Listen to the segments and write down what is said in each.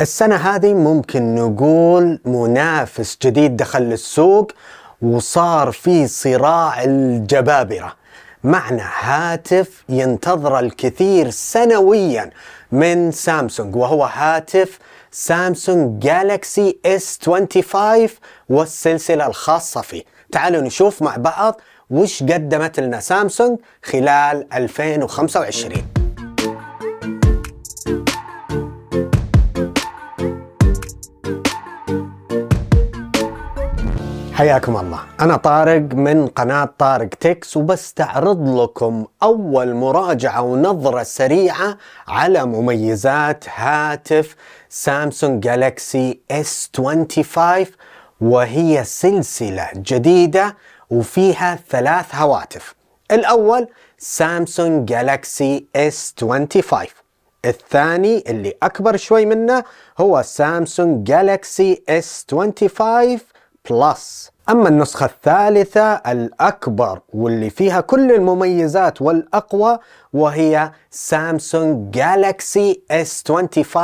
السنة هذه ممكن نقول منافس جديد دخل للسوق وصار في صراع الجبابرة معنى هاتف ينتظر الكثير سنويا من سامسونج وهو هاتف سامسونج جالكسي S25 والسلسلة الخاصة فيه تعالوا نشوف مع بعض وش قدمت لنا سامسونج خلال 2025 حياكم الله أنا طارق من قناة طارق تكس وبستعرض لكم أول مراجعة ونظرة سريعة على مميزات هاتف سامسونج جالكسي S25 وهي سلسلة جديدة وفيها ثلاث هواتف الأول سامسونج جالكسي S25 الثاني اللي أكبر شوي منه هو سامسونج جالكسي S25 بلس أما النسخة الثالثة الأكبر واللي فيها كل المميزات والأقوى وهي سامسونج جالاكسي S25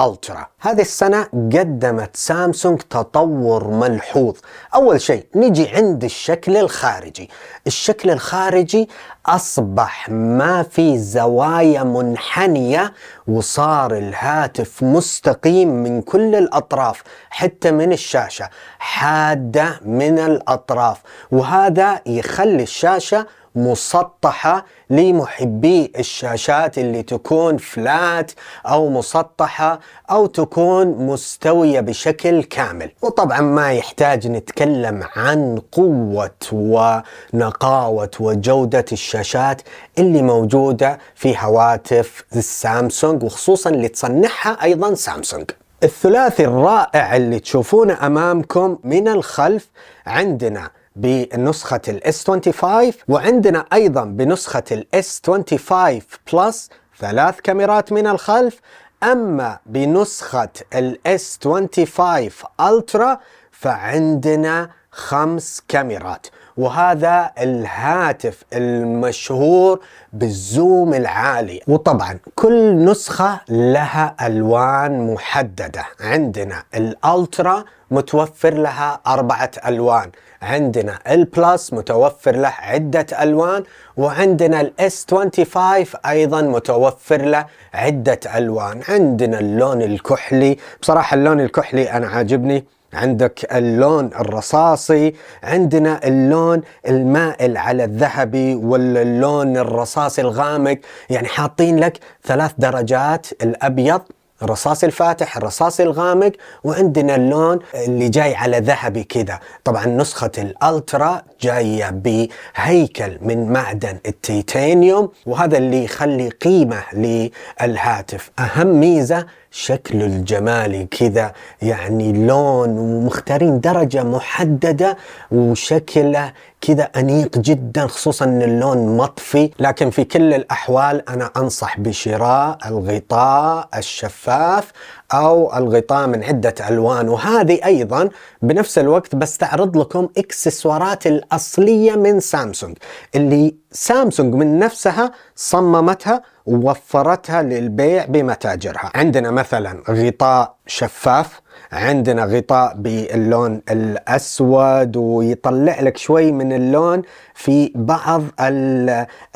Ultra هذه السنة قدمت سامسونج تطور ملحوظ أول شيء نجي عند الشكل الخارجي الشكل الخارجي أصبح ما في زوايا منحنية وصار الهاتف مستقيم من كل الأطراف حتى من الشاشة حادة من الأطراف وهذا يخلي الشاشة مسطحة لمحبي الشاشات اللي تكون فلات أو مسطحة أو تكون مستوية بشكل كامل وطبعا ما يحتاج نتكلم عن قوة ونقاوة وجودة الشاشات اللي موجودة في هواتف السامسونج وخصوصا اللي تصنعها أيضا سامسونج الثلاثي الرائع اللي تشوفونه أمامكم من الخلف عندنا بنسخة s 25 وعندنا ايضا بنسخة s 25 Plus ثلاث كاميرات من الخلف اما بنسخة s 25 Ultra فعندنا خمس كاميرات وهذا الهاتف المشهور بالزوم العالي وطبعا كل نسخة لها ألوان محددة عندنا الألترا متوفر لها أربعة ألوان عندنا البلس متوفر له عدة ألوان وعندنا الاس 25 أيضا متوفر له عدة ألوان عندنا اللون الكحلي بصراحة اللون الكحلي أنا عاجبني عندك اللون الرصاصي عندنا اللون المائل على الذهبي واللون الرصاصي الغامق يعني حاطين لك ثلاث درجات الأبيض الرصاص الفاتح الرصاص الغامق وعندنا اللون اللي جاي على ذهبي كذا طبعا نسخة الالترا جاية بهيكل من معدن التيتانيوم وهذا اللي يخلي قيمة للهاتف اهم ميزة شكل الجمالي كذا يعني لون ومختارين درجة محددة وشكله كذا أنيق جدا خصوصا أن اللون مطفي لكن في كل الأحوال أنا أنصح بشراء الغطاء الشفاف او الغطاء من عده الوان وهذه ايضا بنفس الوقت بستعرض لكم اكسسوارات الاصليه من سامسونج اللي سامسونج من نفسها صممتها ووفرتها للبيع بمتاجرها عندنا مثلا غطاء شفاف عندنا غطاء باللون الأسود ويطلع لك شوي من اللون في بعض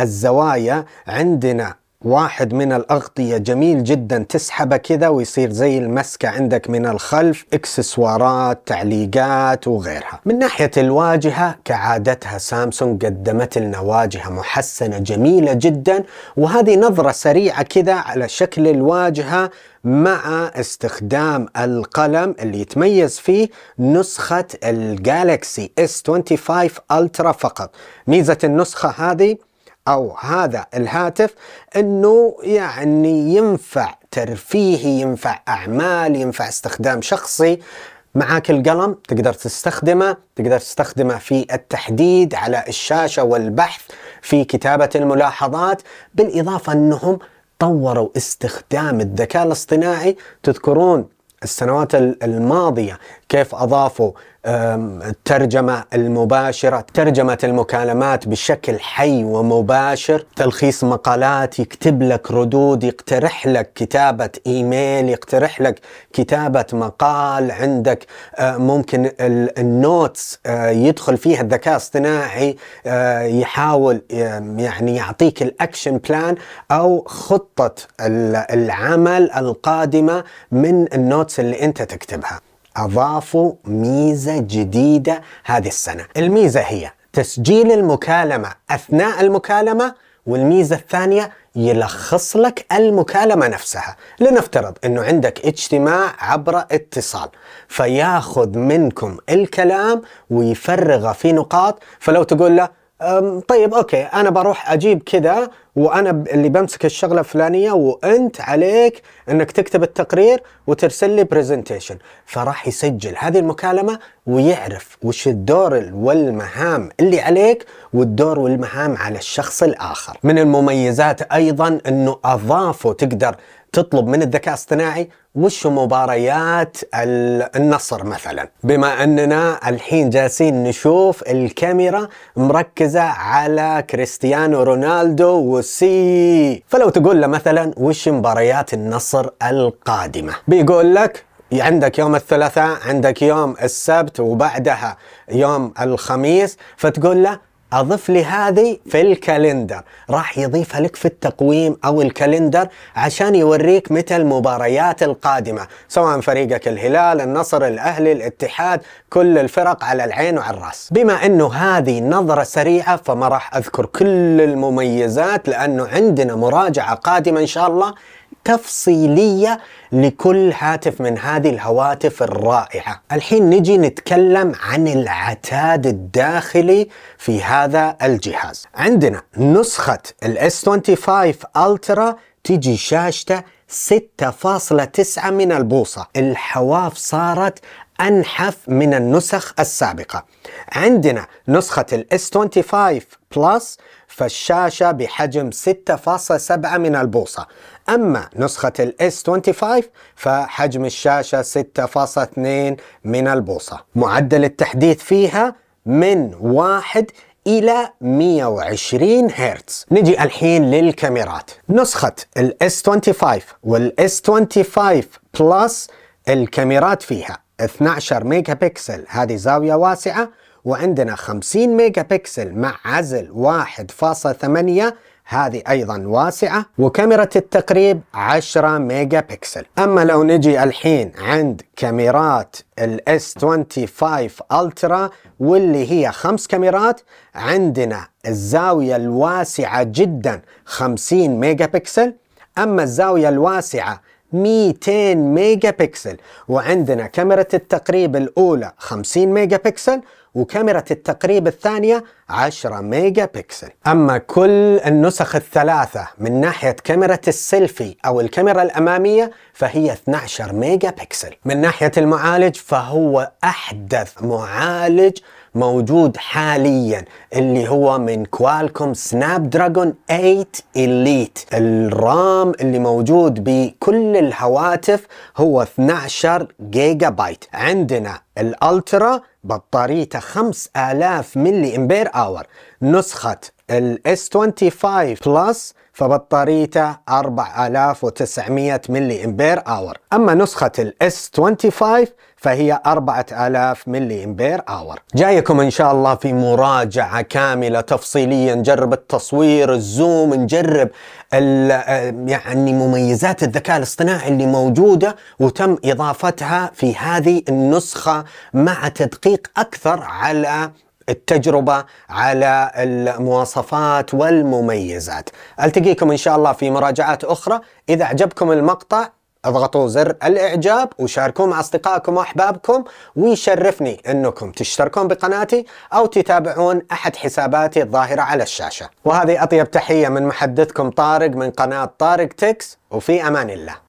الزوايا عندنا واحد من الأغطية جميل جدا تسحبه كذا ويصير زي المسكة عندك من الخلف اكسسوارات تعليقات وغيرها من ناحية الواجهة كعادتها سامسونج قدمت لنا واجهة محسنة جميلة جدا وهذه نظرة سريعة كذا على شكل الواجهة مع استخدام القلم اللي يتميز فيه نسخة الجالكسي S25 Ultra فقط ميزة النسخة هذه او هذا الهاتف انه يعني ينفع ترفيهي ينفع اعمال ينفع استخدام شخصي معاك القلم تقدر تستخدمه تقدر تستخدمه في التحديد على الشاشة والبحث في كتابة الملاحظات بالإضافة أنهم طوروا استخدام الذكاء الاصطناعي تذكرون السنوات الماضية كيف أضافوا الترجمة المباشرة ترجمة المكالمات بشكل حي ومباشر تلخيص مقالات يكتب لك ردود يقترح لك كتابة إيميل يقترح لك كتابة مقال عندك آه، ممكن النوتس آه، يدخل فيها الذكاء الاصطناعي آه، يحاول يعني يعطيك الأكشن بلان أو خطة العمل القادمة من النوتس اللي أنت تكتبها أضافوا ميزة جديدة هذه السنة الميزة هي تسجيل المكالمة أثناء المكالمة والميزة الثانية يلخص لك المكالمة نفسها لنفترض أنه عندك اجتماع عبر اتصال فياخذ منكم الكلام ويفرغه في نقاط فلو تقول له طيب اوكي انا بروح اجيب كذا وانا اللي بمسك الشغله الفلانيه وانت عليك انك تكتب التقرير وترسل لي برزنتيشن فراح يسجل هذه المكالمه ويعرف وش الدور والمهام اللي عليك والدور والمهام على الشخص الاخر من المميزات ايضا انه اضافوا تقدر تطلب من الذكاء الاصطناعي وش مباريات النصر مثلا بما اننا الحين جالسين نشوف الكاميرا مركزة على كريستيانو رونالدو وسي فلو تقول له مثلا وش مباريات النصر القادمة بيقول لك عندك يوم الثلاثاء عندك يوم السبت وبعدها يوم الخميس فتقول له اضف لي هذه في الكالندر راح يضيفها لك في التقويم او الكالندر عشان يوريك متى المباريات القادمه سواء فريقك الهلال النصر الاهلي الاتحاد كل الفرق على العين وعلى الراس بما انه هذه نظره سريعه فما راح اذكر كل المميزات لانه عندنا مراجعه قادمه ان شاء الله تفصيلية لكل هاتف من هذه الهواتف الرائعة الحين نجي نتكلم عن العتاد الداخلي في هذا الجهاز عندنا نسخة الـ S25 Ultra تجي شاشته 6.9 من البوصة الحواف صارت أنحف من النسخ السابقة عندنا نسخة الـ s 25 Plus فالشاشة بحجم 6.7 من البوصة أما نسخة الـ s 25 فحجم الشاشة 6.2 من البوصة معدل التحديث فيها من 1 إلى 120 هرتز نجي الحين للكاميرات نسخة الـ s 25 والـ s 25 Plus الكاميرات فيها 12 ميجا بكسل هذه زاوية واسعة وعندنا 50 ميجا بكسل مع عزل 1.8 هذه أيضا واسعة وكاميرا التقريب 10 ميجا بكسل أما لو نجي الحين عند كاميرات ال S25 Ultra واللي هي خمس كاميرات عندنا الزاوية الواسعة جدا 50 ميجا بكسل أما الزاوية الواسعة 200 ميجا بكسل وعندنا كاميرا التقريب الأولى 50 ميجا بكسل وكاميرا التقريب الثانية 10 ميجا بكسل أما كل النسخ الثلاثة من ناحية كاميرا السيلفي أو الكاميرا الأمامية فهي 12 ميجا بكسل من ناحية المعالج فهو أحدث معالج موجود حاليا اللي هو من كوالكوم سناب دراجون 8 إليت الرام اللي موجود بكل الهواتف هو 12 جيجا بايت عندنا الالترا بطاريته 5000 ملي امبير اور نسخة ال s 25 بلس فبطاريته 4900 ملي امبير اور اما نسخة ال s 25 فهي 4000 ملي امبير اور جايكم ان شاء الله في مراجعة كاملة تفصيلية نجرب التصوير الزوم نجرب آه، يعني مميزات الذكاء الاصطناعي اللي موجودة وتم اضافتها في هذه النسخة مع تدقيق اكثر على التجربة على المواصفات والمميزات ألتقيكم إن شاء الله في مراجعات أخرى إذا أعجبكم المقطع اضغطوا زر الاعجاب وشاركوه مع اصدقائكم واحبابكم ويشرفني انكم تشتركون بقناتي او تتابعون احد حساباتي الظاهره على الشاشه. وهذه اطيب تحيه من محدثكم طارق من قناه طارق تكس وفي امان الله.